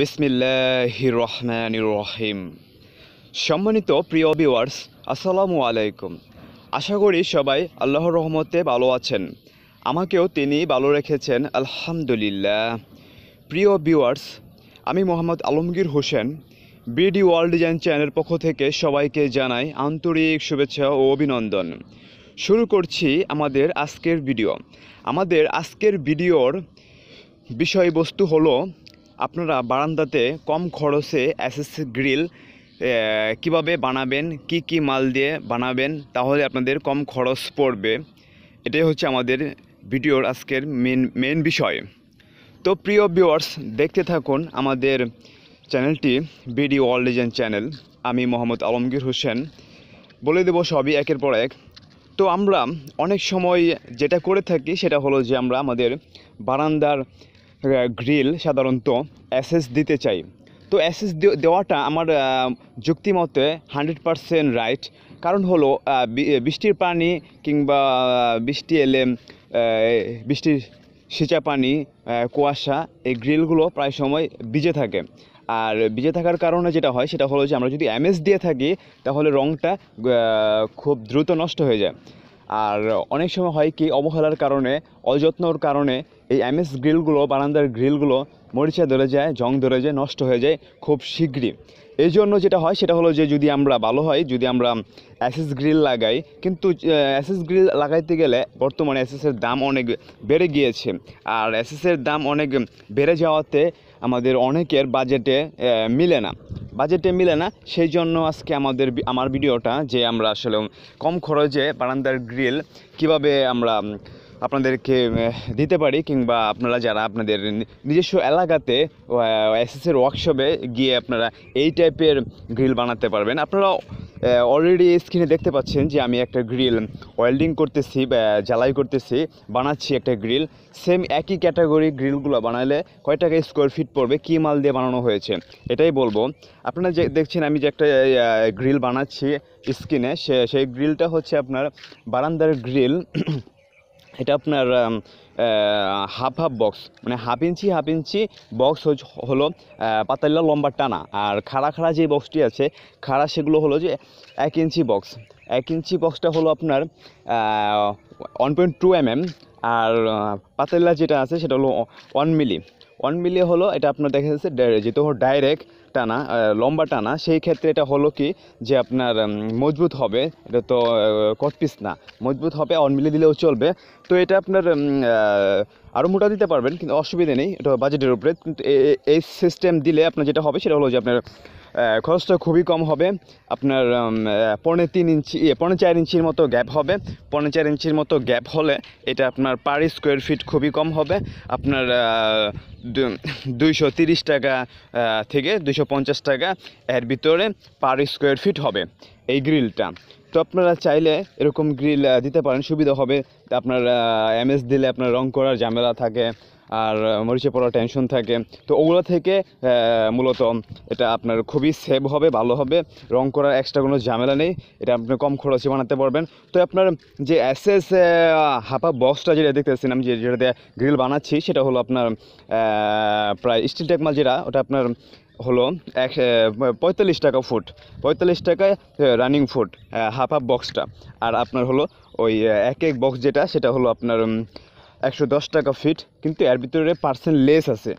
বিসমিল্লাহ রহমান রহিম সম্মানিত প্রিয় ভিওয়ার্স আসসালামু আলাইকুম আশা করি সবাই আল্লাহর রহমতে ভালো আছেন আমাকেও তিনি ভালো রেখেছেন আলহামদুলিল্লাহ প্রিয় ভিওয়ার্স আমি Mohammad Alamgir Hossain BD world design চ্যানেলের পক্ষ থেকে সবাইকে জানাই আন্তরিক শুভেচ্ছা ও অভিনন্দন শুরু করছি আমাদের আজকের ভিডিও আমাদের আজকের ভিডিওর বিষয়বস্তু হলো আপনারা বারান্দাতে কম খরচে অ্যাসেস গ্রিল কিভাবে বানাবেন কি কি মাল দিয়ে বানাবেন তাহলে আপনাদের কম খরচ পড়বে এটাই হচ্ছে আমাদের ভিডিওর আজকের মেন মেন বিষয় তো প্রিয় ভিওয়ার্স দেখতে থাকুন আমাদের চ্যানেলটি বিডি ওয়ার্ল্ড লেজেন্ড চ্যানেল আমি মোহাম্মদ আলমগীর হোসেন বলে দেব সবই একের পর এক তো আমরা অনেক সময় যেটা করে থাকি সেটা হলো যে আমরা আমাদের বারান্দার গ্রিল সাধারণত অ্যাসেস দিতে চাই তো অ্যাসেস দেওয়াটা আমার যুক্তিমতে হান্ড্রেড পারসেন্ট রাইট কারণ হলো বৃষ্টির পানি কিংবা বৃষ্টি এলে বৃষ্টির সেচা পানি কুয়াশা এই গ্রিলগুলো প্রায় সময় ভিজে থাকে আর ভিজে থাকার কারণে যেটা হয় সেটা হলো যে আমরা যদি এমএস দিয়ে থাকি তাহলে রঙটা খুব দ্রুত নষ্ট হয়ে যায় আর অনেক সময় হয় কি অবহেলার কারণে অযত্নর কারণে এই এমএস গ্রিলগুলো বারান্দার গ্রিলগুলো মরিচা ধরে যায় জং ধরে যায় নষ্ট হয়ে যায় খুব শীঘ্রই এই জন্য যেটা হয় সেটা হলো যে যদি আমরা ভালো হয় যদি আমরা অ্যাসেস গ্রিল লাগাই কিন্তু অ্যাসেস গ্রিল লাগাইতে গেলে বর্তমানে অ্যাসেসের দাম অনেক বেড়ে গিয়েছে আর অ্যাসেসের দাম অনেক বেড়ে যাওয়াতে আমাদের অনেকের বাজেটে মিলে না বাজেটে মিলে না সেই জন্য আজকে আমাদের আমার ভিডিওটা যে আমরা আসলে কম খরচে বারান্দার গ্রিল কিভাবে আমরা আপনাদেরকে দিতে পারি কিংবা আপনারা যারা আপনাদের নিজস্ব এলাকাতে এসএসের ওয়ার্কশপে গিয়ে আপনারা এই টাইপের গ্রিল বানাতে পারবেন আপনারা অলরেডি স্ক্রিনে দেখতে পাচ্ছেন যে আমি একটা গ্রিল ওয়েল্ডিং করতেছি জ্বালাই করতেছি বানাচ্ছি একটা গ্রিল সেম একই ক্যাটাগরি গ্রিলগুলো বানালে কয় টাকা স্কোয়ার ফিট পড়বে কী মাল দিয়ে বানানো হয়েছে এটাই বলবো আপনারা যে দেখছেন আমি যে একটা গ্রিল বানাচ্ছি স্ক্রিনে সে সেই গ্রিলটা হচ্ছে আপনার বারান্দার গ্রিল এটা আপনার হাফ হাফ বক্স মানে half inch half inch box হলো পাতাল্লা লম্বা টানা আর খাড়া খাড়া যে বক্সটি আছে খাড়া সেগুলো হলো যে এক ইঞ্চি বক্স এক ইঞ্চি বক্সটা হলো আপনার one point two M M আর পাতাল্লা যেটা আছে সেটা হলো ওয়ান মিলি ওয়ান মিলিয়ে হলো এটা আপনার দেখা যাচ্ছে যেহেতু ডাইরেক্ট টানা লম্বা টানা সেই ক্ষেত্রে এটা হলো কি যে আপনার মজবুত হবে এটা তো কটপিস না মজবুত হবে অন মিলিয়ে দিলেও চলবে তো এটা আপনার আরও মোটা দিতে পারবেন কিন্তু অসুবিধে নেই এটা বাজেটের উপরে কিন্তু এই সিস্টেম দিলে আপনার যেটা হবে সেটা হলো যে আপনার খরচটা খুবই কম হবে আপনার পনেরো তিন ইঞ্চি ইয়ে, পনেরো চার ইঞ্চির মতো গ্যাপ হবে পনেরো চার ইঞ্চির মতো গ্যাপ হলে এটা আপনার পার স্কোয়ার ফিট খুবই কম হবে আপনার দুইশো টাকা থেকে দুইশো টাকা এর ভিতরে পার স্কোয়ার ফিট হবে এই গ্রিলটা তো আপনারা চাইলে এরকম গ্রিল দিতে পারেন সুবিধা হবে আপনার এমএস দিলে আপনার রং করার ঝামেলা থাকে আর মরিচে পড়ার টেনশন থাকে তো ওগুলো থেকে মূলত এটা আপনার খুবই সেভ হবে ভালো হবে রং করার এক্সট্রা কোনো ঝামেলা নেই এটা আপনি কম খরচে বানাতে পারবেন তো আপনার যে এস এস হাফা বক্সটা যেটা দেখতেছিলাম যে যেটাতে গ্রিল বানাচ্ছি সেটা হলো আপনার প্রায় স্টিল টেকমাল যেটা ওটা আপনার হলো এক পঁয়তাল্লিশ টাকা ফুট পঁয়তাল্লিশ টাকায় রানিং ফুট হাফ হাফ বক্সটা আর আপনার হলো ওই এক এক বক্স যেটা সেটা হলো আপনার একশো দশ টাকা ফিট কিন্তু এর ভিতরে পার্সেন্ট লেস আছে